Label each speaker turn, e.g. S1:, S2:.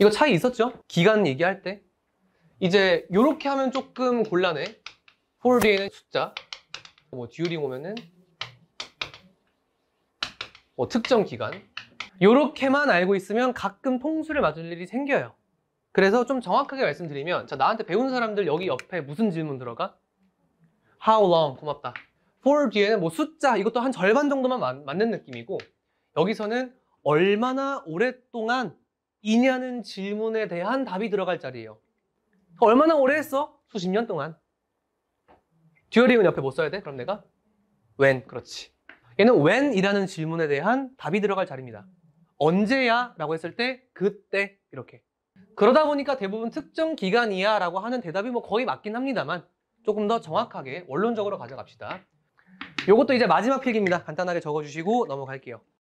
S1: 이거 차이 있었죠? 기간 얘기할 때 이제 이렇게 하면 조금 곤란해 홀드에는 숫자 뭐 듀링 오면은 뭐 특정 기간 이렇게만 알고 있으면 가끔 통수를 맞을 일이 생겨요 그래서 좀 정확하게 말씀드리면 자 나한테 배운 사람들 여기 옆에 무슨 질문 들어가? How long? 고맙다 for 뒤에는 뭐 숫자 이것도 한 절반 정도만 맞, 맞는 느낌이고 여기서는 얼마나 오랫동안 이냐는 질문에 대한 답이 들어갈 자리예요. 얼마나 오래 했어? 수십 년 동안. 듀얼링은 옆에 못 뭐 써야 돼? 그럼 내가? when, 그렇지. 얘는 when이라는 질문에 대한 답이 들어갈 자리입니다. 언제야? 라고 했을 때 그때 이렇게. 그러다 보니까 대부분 특정 기간이야 라고 하는 대답이 뭐 거의 맞긴 합니다만 조금 더 정확하게 원론적으로 가져갑시다. 이것도 이제 마지막 필기입니다. 간단하게 적어주시고 넘어갈게요.